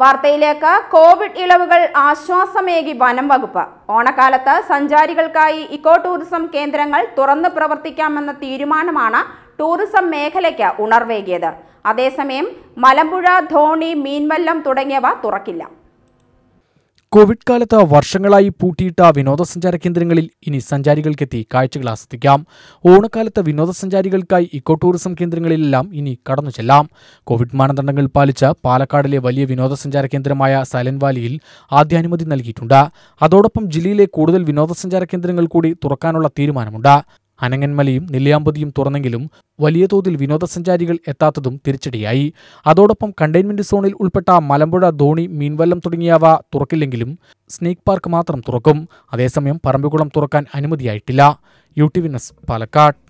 വാർത്തയിലേക്ക് കോവിഡ് ഇളവുകൾ ആശ്വാസമേകി വനം വകുപ്പ് ഓണക്കാലത്ത് സഞ്ചാരികൾക്കായി ഇക്കോ ടൂറിസം കേന്ദ്രങ്ങൾ തുറന്ന് പ്രവർത്തിക്കാമെന്ന തീരുമാനമാണ് ടൂറിസം മേഖലയ്ക്ക് ഉണർവേകിയത് അതേസമയം മലമ്പുഴ ധോണി മീൻവല്ലം തുടങ്ങിയവ തുറക്കില്ല കോവിഡ് കാലത്ത് വർഷങ്ങളായി പൂട്ടിയിട്ട വിനോദസഞ്ചാര കേന്ദ്രങ്ങളിൽ ഇനി സഞ്ചാരികൾക്കെത്തി കാഴ്ചകൾ ആസ്വദിക്കാം ഓണക്കാലത്ത് വിനോദസഞ്ചാരികൾക്കായി ഇക്കോ ടൂറിസം കേന്ദ്രങ്ങളിലെല്ലാം ഇനി കടന്നു ചെല്ലാം കോവിഡ് മാനദണ്ഡങ്ങൾ പാലിച്ച് പാലക്കാടിലെ വലിയ വിനോദസഞ്ചാര കേന്ദ്രമായ സൈലന്റ് വാലിയിൽ ആദ്യാനുമതി നൽകിയിട്ടുണ്ട് അതോടൊപ്പം ജില്ലയിലെ കൂടുതൽ വിനോദസഞ്ചാര കേന്ദ്രങ്ങൾ കൂടി തുറക്കാനുള്ള തീരുമാനമുണ്ട് അനങ്ങന്മലയും നെല്ലിയാമ്പതിയും തുറന്നെങ്കിലും വലിയ തോതിൽ വിനോദസഞ്ചാരികൾ എത്താത്തതും തിരിച്ചടിയായി അതോടൊപ്പം കണ്ടെയ്ൻമെന്റ് സോണിൽ ഉൾപ്പെട്ട മലമ്പുഴ ധോണി മീൻവല്ലം തുടങ്ങിയവ തുറക്കില്ലെങ്കിലും സ്നേക് പാർക്ക് മാത്രം തുറക്കും അതേസമയം പറമ്പിക്കുളം തുറക്കാൻ അനുമതിയായിട്ടില്ല യു ടി വിനസ് പാലക്കാട്